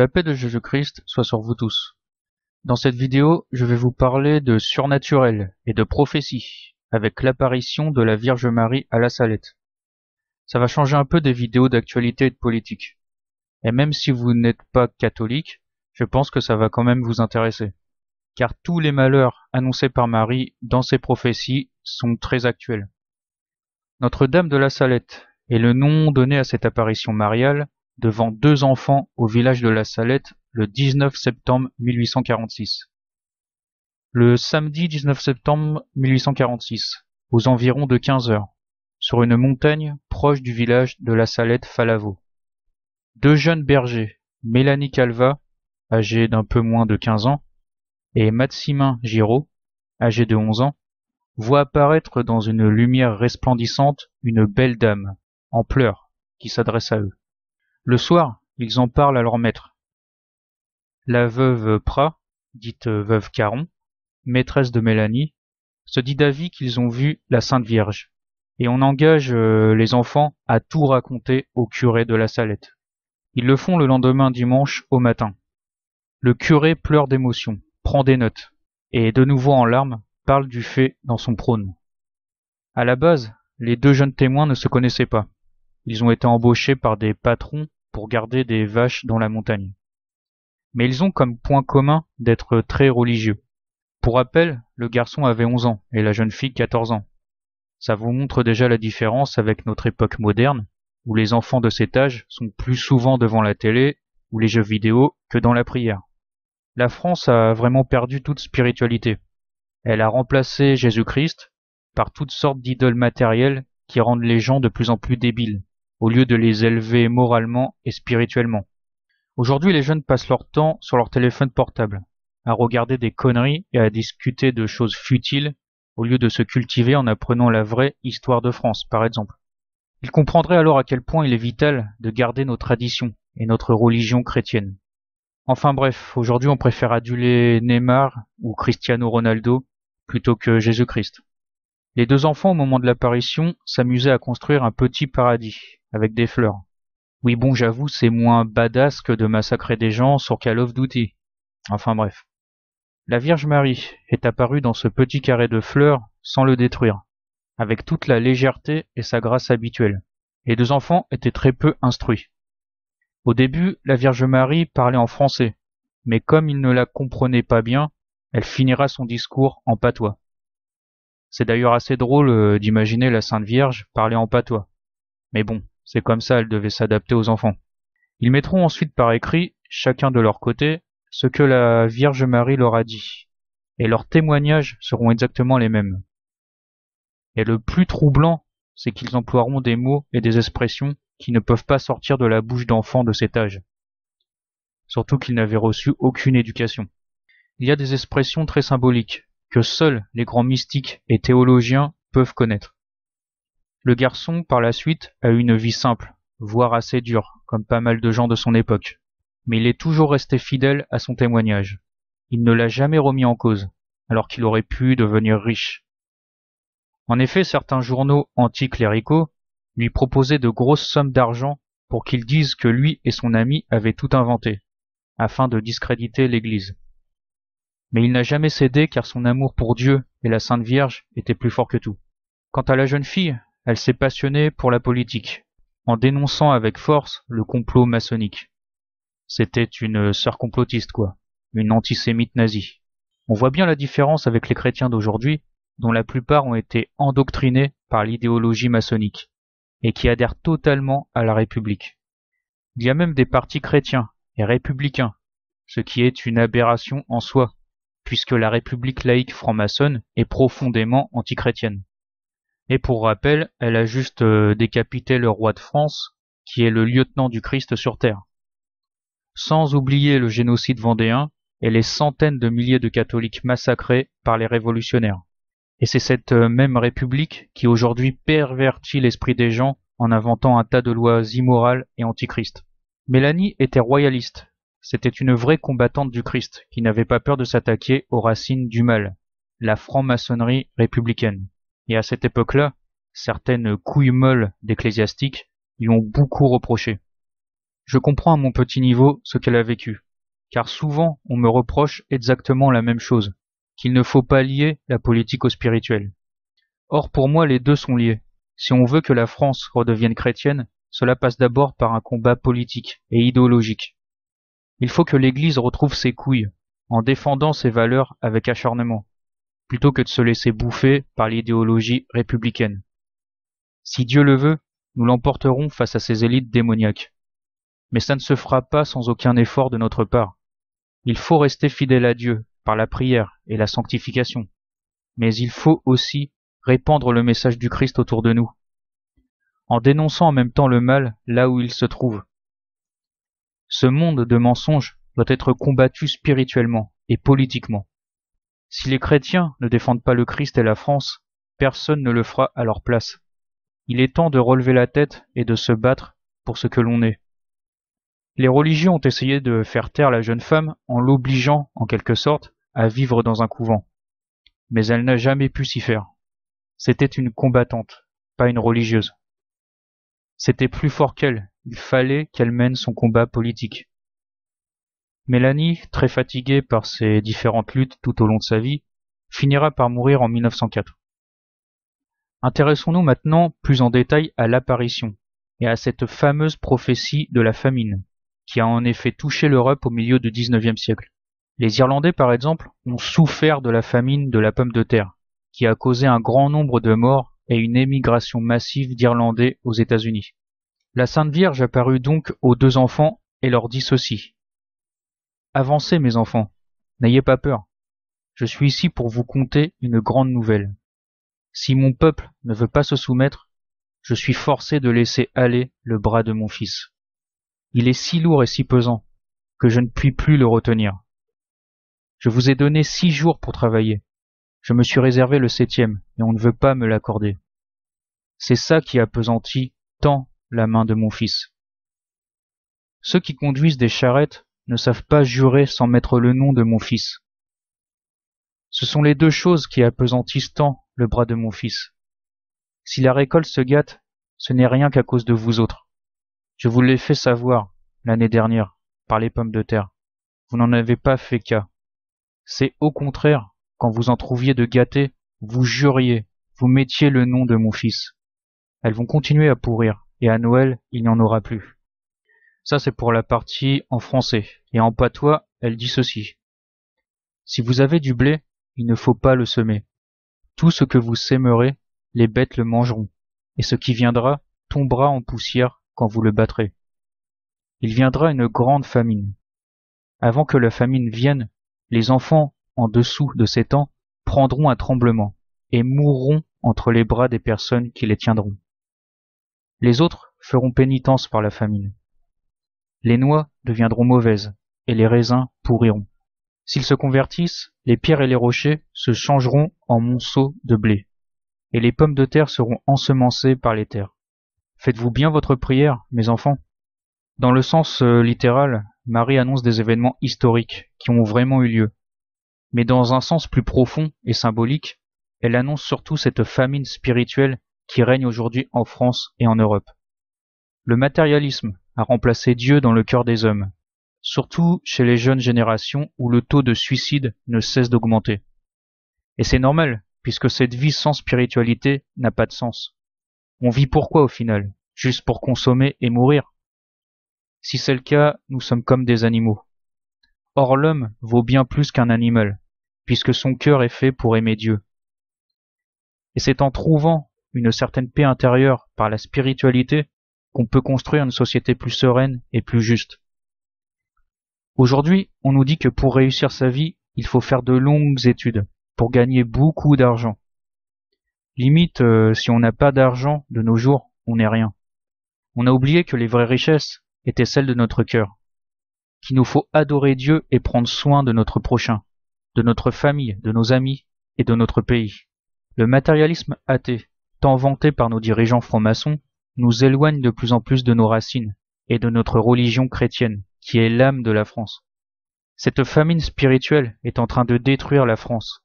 la paix de Jésus-Christ soit sur vous tous. Dans cette vidéo, je vais vous parler de surnaturel et de prophétie, avec l'apparition de la Vierge Marie à la Salette. Ça va changer un peu des vidéos d'actualité et de politique. Et même si vous n'êtes pas catholique, je pense que ça va quand même vous intéresser. Car tous les malheurs annoncés par Marie dans ses prophéties sont très actuels. Notre-Dame de la Salette et le nom donné à cette apparition mariale devant deux enfants au village de la Salette le 19 septembre 1846. Le samedi 19 septembre 1846, aux environs de 15 heures, sur une montagne proche du village de la Salette Falavo, Deux jeunes bergers, Mélanie Calva, âgée d'un peu moins de 15 ans, et Maximin Giraud, âgé de 11 ans, voient apparaître dans une lumière resplendissante une belle dame, en pleurs, qui s'adresse à eux. Le soir, ils en parlent à leur maître. La veuve Prat, dite veuve Caron, maîtresse de Mélanie, se dit d'avis qu'ils ont vu la Sainte Vierge, et on engage euh, les enfants à tout raconter au curé de la Salette. Ils le font le lendemain dimanche au matin. Le curé pleure d'émotion, prend des notes, et de nouveau en larmes, parle du fait dans son prône. À la base, les deux jeunes témoins ne se connaissaient pas. Ils ont été embauchés par des patrons pour garder des vaches dans la montagne. Mais ils ont comme point commun d'être très religieux. Pour rappel, le garçon avait 11 ans et la jeune fille 14 ans. Ça vous montre déjà la différence avec notre époque moderne, où les enfants de cet âge sont plus souvent devant la télé ou les jeux vidéo que dans la prière. La France a vraiment perdu toute spiritualité. Elle a remplacé Jésus-Christ par toutes sortes d'idoles matérielles qui rendent les gens de plus en plus débiles au lieu de les élever moralement et spirituellement. Aujourd'hui, les jeunes passent leur temps sur leur téléphone portable, à regarder des conneries et à discuter de choses futiles, au lieu de se cultiver en apprenant la vraie histoire de France, par exemple. Ils comprendraient alors à quel point il est vital de garder nos traditions et notre religion chrétienne. Enfin bref, aujourd'hui on préfère aduler Neymar ou Cristiano Ronaldo plutôt que Jésus-Christ. Les deux enfants, au moment de l'apparition, s'amusaient à construire un petit paradis, avec des fleurs. Oui bon j'avoue c'est moins badass que de massacrer des gens sur Call of Duty. Enfin bref. La Vierge Marie est apparue dans ce petit carré de fleurs sans le détruire, avec toute la légèreté et sa grâce habituelle. Les deux enfants étaient très peu instruits. Au début, la Vierge Marie parlait en français, mais comme ils ne la comprenaient pas bien, elle finira son discours en patois. C'est d'ailleurs assez drôle euh, d'imaginer la Sainte Vierge parler en patois. Mais bon, c'est comme ça, elle devait s'adapter aux enfants. Ils mettront ensuite par écrit, chacun de leur côté, ce que la Vierge Marie leur a dit, et leurs témoignages seront exactement les mêmes. Et le plus troublant, c'est qu'ils emploieront des mots et des expressions qui ne peuvent pas sortir de la bouche d'enfants de cet âge. Surtout qu'ils n'avaient reçu aucune éducation. Il y a des expressions très symboliques, que seuls les grands mystiques et théologiens peuvent connaître. Le garçon, par la suite, a eu une vie simple, voire assez dure, comme pas mal de gens de son époque. Mais il est toujours resté fidèle à son témoignage. Il ne l'a jamais remis en cause, alors qu'il aurait pu devenir riche. En effet, certains journaux anticléricaux lui proposaient de grosses sommes d'argent pour qu'il dise que lui et son ami avaient tout inventé, afin de discréditer l'Église. Mais il n'a jamais cédé car son amour pour Dieu et la Sainte Vierge était plus fort que tout. Quant à la jeune fille, elle s'est passionnée pour la politique, en dénonçant avec force le complot maçonnique. C'était une sœur complotiste, quoi. Une antisémite nazie. On voit bien la différence avec les chrétiens d'aujourd'hui, dont la plupart ont été endoctrinés par l'idéologie maçonnique, et qui adhèrent totalement à la République. Il y a même des partis chrétiens et républicains, ce qui est une aberration en soi, puisque la République laïque franc-maçonne est profondément antichrétienne. Et pour rappel, elle a juste euh, décapité le roi de France, qui est le lieutenant du Christ sur terre. Sans oublier le génocide vendéen et les centaines de milliers de catholiques massacrés par les révolutionnaires. Et c'est cette euh, même République qui aujourd'hui pervertit l'esprit des gens en inventant un tas de lois immorales et antichristes. Mélanie était royaliste. C'était une vraie combattante du Christ qui n'avait pas peur de s'attaquer aux racines du mal, la franc-maçonnerie républicaine. Et à cette époque-là, certaines couilles molles d'ecclésiastiques lui ont beaucoup reproché. Je comprends à mon petit niveau ce qu'elle a vécu, car souvent on me reproche exactement la même chose, qu'il ne faut pas lier la politique au spirituel. Or pour moi les deux sont liés. Si on veut que la France redevienne chrétienne, cela passe d'abord par un combat politique et idéologique. Il faut que l'Église retrouve ses couilles, en défendant ses valeurs avec acharnement, plutôt que de se laisser bouffer par l'idéologie républicaine. Si Dieu le veut, nous l'emporterons face à ces élites démoniaques. Mais ça ne se fera pas sans aucun effort de notre part. Il faut rester fidèle à Dieu par la prière et la sanctification. Mais il faut aussi répandre le message du Christ autour de nous, en dénonçant en même temps le mal là où il se trouve. Ce monde de mensonges doit être combattu spirituellement et politiquement. Si les chrétiens ne défendent pas le Christ et la France, personne ne le fera à leur place. Il est temps de relever la tête et de se battre pour ce que l'on est. Les religions ont essayé de faire taire la jeune femme en l'obligeant, en quelque sorte, à vivre dans un couvent. Mais elle n'a jamais pu s'y faire. C'était une combattante, pas une religieuse. C'était plus fort qu'elle, il fallait qu'elle mène son combat politique. Mélanie, très fatiguée par ses différentes luttes tout au long de sa vie, finira par mourir en 1904. Intéressons-nous maintenant plus en détail à l'apparition et à cette fameuse prophétie de la famine, qui a en effet touché l'Europe au milieu du XIXe siècle. Les Irlandais, par exemple, ont souffert de la famine de la pomme de terre, qui a causé un grand nombre de morts et une émigration massive d'Irlandais aux États-Unis. La Sainte Vierge apparut donc aux deux enfants et leur dit ceci. Avancez, mes enfants, n'ayez pas peur. Je suis ici pour vous conter une grande nouvelle. Si mon peuple ne veut pas se soumettre, je suis forcé de laisser aller le bras de mon fils. Il est si lourd et si pesant que je ne puis plus le retenir. Je vous ai donné six jours pour travailler. Je me suis réservé le septième, et on ne veut pas me l'accorder. C'est ça qui appesanti tant la main de mon fils. Ceux qui conduisent des charrettes ne savent pas jurer sans mettre le nom de mon fils. Ce sont les deux choses qui apesantissent tant le bras de mon fils. Si la récolte se gâte, ce n'est rien qu'à cause de vous autres. Je vous l'ai fait savoir, l'année dernière, par les pommes de terre. Vous n'en avez pas fait cas. C'est au contraire, quand vous en trouviez de gâtés, vous juriez, vous mettiez le nom de mon fils. Elles vont continuer à pourrir, et à Noël, il n'y en aura plus. Ça, c'est pour la partie en français. Et en patois, elle dit ceci. Si vous avez du blé, il ne faut pas le semer. Tout ce que vous sèmerez, les bêtes le mangeront, et ce qui viendra tombera en poussière quand vous le battrez. Il viendra une grande famine. Avant que la famine vienne, les enfants, en dessous de ces temps, prendront un tremblement, et mourront entre les bras des personnes qui les tiendront. Les autres feront pénitence par la famine les noix deviendront mauvaises, et les raisins pourriront. S'ils se convertissent, les pierres et les rochers se changeront en monceaux de blé, et les pommes de terre seront ensemencées par les terres. Faites-vous bien votre prière, mes enfants. Dans le sens euh, littéral, Marie annonce des événements historiques qui ont vraiment eu lieu. Mais dans un sens plus profond et symbolique, elle annonce surtout cette famine spirituelle qui règne aujourd'hui en France et en Europe. Le matérialisme remplacer Dieu dans le cœur des hommes, surtout chez les jeunes générations où le taux de suicide ne cesse d'augmenter. Et c'est normal, puisque cette vie sans spiritualité n'a pas de sens. On vit pourquoi au final Juste pour consommer et mourir Si c'est le cas, nous sommes comme des animaux. Or l'homme vaut bien plus qu'un animal, puisque son cœur est fait pour aimer Dieu. Et c'est en trouvant une certaine paix intérieure par la spiritualité qu'on peut construire une société plus sereine et plus juste. Aujourd'hui, on nous dit que pour réussir sa vie, il faut faire de longues études, pour gagner beaucoup d'argent. Limite, euh, si on n'a pas d'argent de nos jours, on n'est rien. On a oublié que les vraies richesses étaient celles de notre cœur, qu'il nous faut adorer Dieu et prendre soin de notre prochain, de notre famille, de nos amis et de notre pays. Le matérialisme athée, tant vanté par nos dirigeants francs-maçons, nous éloigne de plus en plus de nos racines et de notre religion chrétienne, qui est l'âme de la France. Cette famine spirituelle est en train de détruire la France.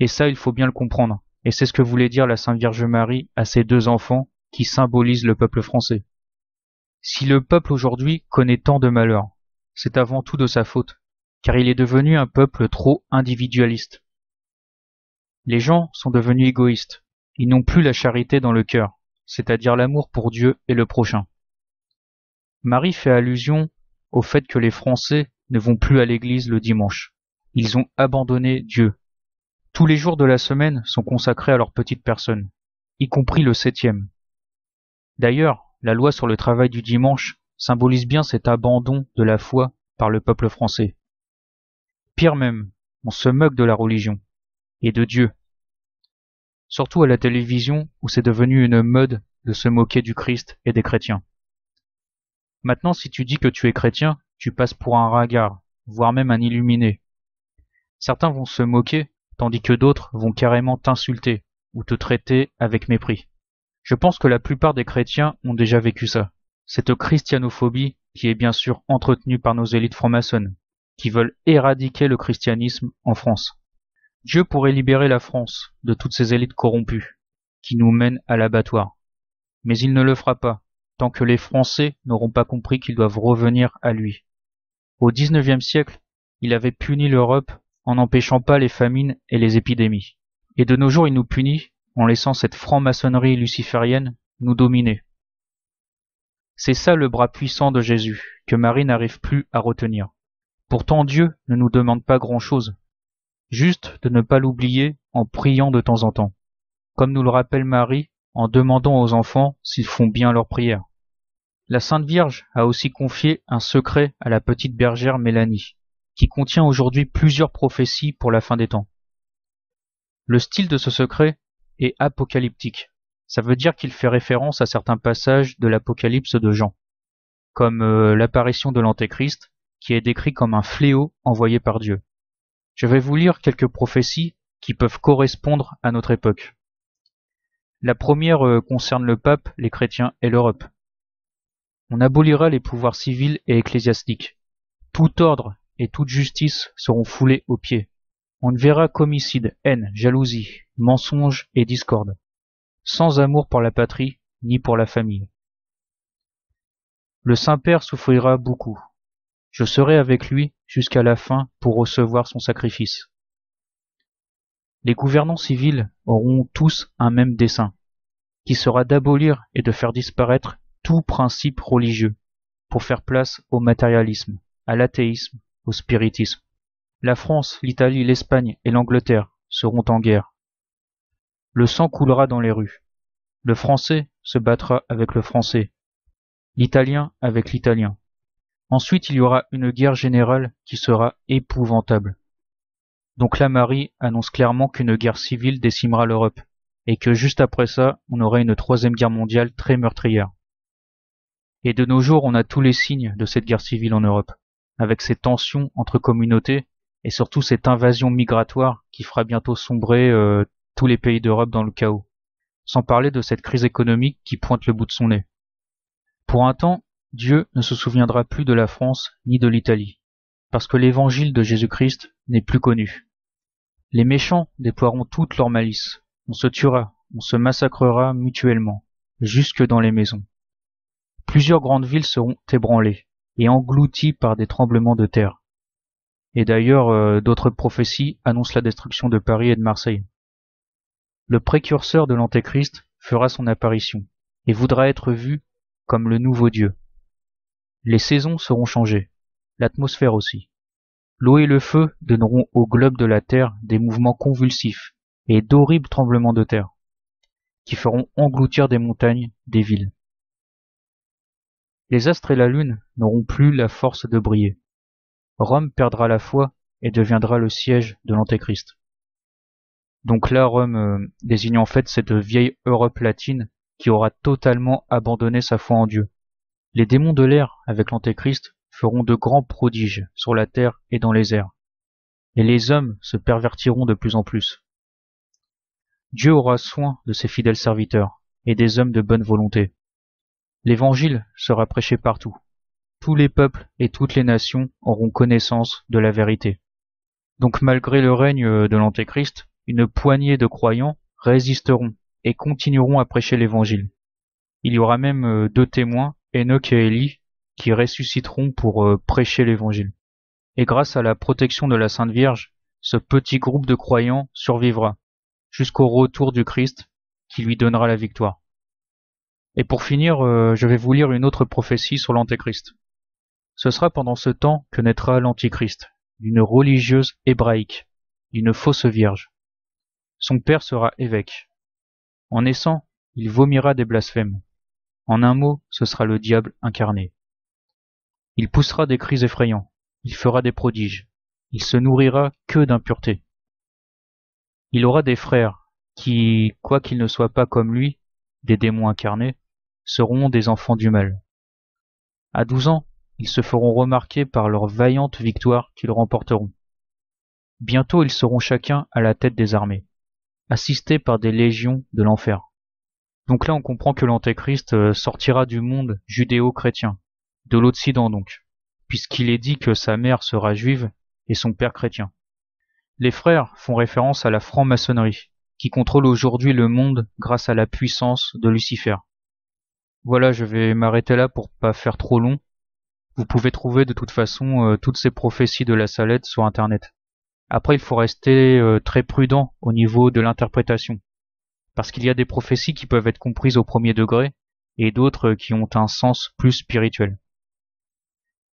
Et ça, il faut bien le comprendre. Et c'est ce que voulait dire la Sainte Vierge Marie à ses deux enfants qui symbolisent le peuple français. Si le peuple aujourd'hui connaît tant de malheurs, c'est avant tout de sa faute, car il est devenu un peuple trop individualiste. Les gens sont devenus égoïstes, ils n'ont plus la charité dans le cœur, c'est-à-dire l'amour pour Dieu et le prochain. Marie fait allusion au fait que les Français ne vont plus à l'église le dimanche. Ils ont abandonné Dieu. Tous les jours de la semaine sont consacrés à leur petite personne, y compris le septième. D'ailleurs, la loi sur le travail du dimanche symbolise bien cet abandon de la foi par le peuple français. Pire même, on se moque de la religion et de Dieu surtout à la télévision où c'est devenu une mode de se moquer du Christ et des chrétiens. Maintenant, si tu dis que tu es chrétien, tu passes pour un ragard, voire même un illuminé. Certains vont se moquer, tandis que d'autres vont carrément t'insulter ou te traiter avec mépris. Je pense que la plupart des chrétiens ont déjà vécu ça. Cette christianophobie qui est bien sûr entretenue par nos élites franc-maçonnes, qui veulent éradiquer le christianisme en France. Dieu pourrait libérer la France de toutes ces élites corrompues qui nous mènent à l'abattoir. Mais il ne le fera pas, tant que les Français n'auront pas compris qu'ils doivent revenir à lui. Au XIXe siècle, il avait puni l'Europe en n'empêchant pas les famines et les épidémies. Et de nos jours, il nous punit en laissant cette franc-maçonnerie luciférienne nous dominer. C'est ça le bras puissant de Jésus, que Marie n'arrive plus à retenir. Pourtant Dieu ne nous demande pas grand-chose, juste de ne pas l'oublier en priant de temps en temps, comme nous le rappelle Marie en demandant aux enfants s'ils font bien leurs prières. La Sainte Vierge a aussi confié un secret à la petite bergère Mélanie, qui contient aujourd'hui plusieurs prophéties pour la fin des temps. Le style de ce secret est apocalyptique. Ça veut dire qu'il fait référence à certains passages de l'Apocalypse de Jean, comme euh, l'apparition de l'Antéchrist, qui est décrit comme un fléau envoyé par Dieu je vais vous lire quelques prophéties qui peuvent correspondre à notre époque. La première euh, concerne le pape, les chrétiens et l'Europe. On abolira les pouvoirs civils et ecclésiastiques. Tout ordre et toute justice seront foulés aux pieds. On ne verra qu'homicide, haine, jalousie, mensonge et discorde, sans amour pour la patrie ni pour la famille. Le Saint-Père souffrira beaucoup. Je serai avec lui jusqu'à la fin pour recevoir son sacrifice. Les gouvernants civils auront tous un même dessein, qui sera d'abolir et de faire disparaître tout principe religieux, pour faire place au matérialisme, à l'athéisme, au spiritisme. La France, l'Italie, l'Espagne et l'Angleterre seront en guerre. Le sang coulera dans les rues. Le français se battra avec le français, l'italien avec l'italien, Ensuite il y aura une guerre générale qui sera épouvantable. Donc là Marie annonce clairement qu'une guerre civile décimera l'Europe, et que juste après ça, on aura une troisième guerre mondiale très meurtrière. Et de nos jours, on a tous les signes de cette guerre civile en Europe, avec ces tensions entre communautés et surtout cette invasion migratoire qui fera bientôt sombrer euh, tous les pays d'Europe dans le chaos. Sans parler de cette crise économique qui pointe le bout de son nez. Pour un temps, Dieu ne se souviendra plus de la France ni de l'Italie, parce que l'évangile de Jésus-Christ n'est plus connu. Les méchants déploieront toute leur malice, on se tuera, on se massacrera mutuellement, jusque dans les maisons. Plusieurs grandes villes seront ébranlées et englouties par des tremblements de terre. Et d'ailleurs, euh, d'autres prophéties annoncent la destruction de Paris et de Marseille. Le précurseur de l'Antéchrist fera son apparition et voudra être vu comme le nouveau Dieu. Les saisons seront changées, l'atmosphère aussi. L'eau et le feu donneront au globe de la Terre des mouvements convulsifs et d'horribles tremblements de terre, qui feront engloutir des montagnes, des villes. Les astres et la lune n'auront plus la force de briller. Rome perdra la foi et deviendra le siège de l'Antéchrist. Donc là, Rome euh, désigne en fait cette vieille Europe latine qui aura totalement abandonné sa foi en Dieu, les démons de l'air, avec l'Antéchrist, feront de grands prodiges sur la terre et dans les airs. Et les hommes se pervertiront de plus en plus. Dieu aura soin de ses fidèles serviteurs et des hommes de bonne volonté. L'Évangile sera prêché partout. Tous les peuples et toutes les nations auront connaissance de la vérité. Donc malgré le règne euh, de l'Antéchrist, une poignée de croyants résisteront et continueront à prêcher l'Évangile. Il y aura même euh, deux témoins et qui ressusciteront pour euh, prêcher l'Évangile. Et grâce à la protection de la Sainte Vierge, ce petit groupe de croyants survivra jusqu'au retour du Christ qui lui donnera la victoire. Et pour finir, euh, je vais vous lire une autre prophétie sur l'Antéchrist. Ce sera pendant ce temps que naîtra l'Antichrist, d'une religieuse hébraïque, d'une fausse vierge. Son père sera évêque. En naissant, il vomira des blasphèmes. En un mot, ce sera le diable incarné. Il poussera des cris effrayants, il fera des prodiges, il se nourrira que d'impureté. Il aura des frères qui, quoiqu'ils ne soient pas comme lui, des démons incarnés, seront des enfants du mal. À douze ans, ils se feront remarquer par leurs vaillantes victoires qu'ils remporteront. Bientôt ils seront chacun à la tête des armées, assistés par des légions de l'enfer. Donc là, on comprend que l'antéchrist euh, sortira du monde judéo-chrétien, de l'Occident donc, puisqu'il est dit que sa mère sera juive et son père chrétien. Les frères font référence à la franc-maçonnerie, qui contrôle aujourd'hui le monde grâce à la puissance de Lucifer. Voilà, je vais m'arrêter là pour pas faire trop long. Vous pouvez trouver de toute façon euh, toutes ces prophéties de la salette sur internet. Après, il faut rester euh, très prudent au niveau de l'interprétation parce qu'il y a des prophéties qui peuvent être comprises au premier degré et d'autres euh, qui ont un sens plus spirituel.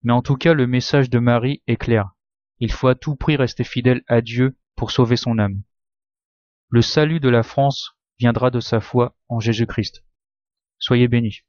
Mais en tout cas, le message de Marie est clair. Il faut à tout prix rester fidèle à Dieu pour sauver son âme. Le salut de la France viendra de sa foi en Jésus-Christ. Soyez bénis.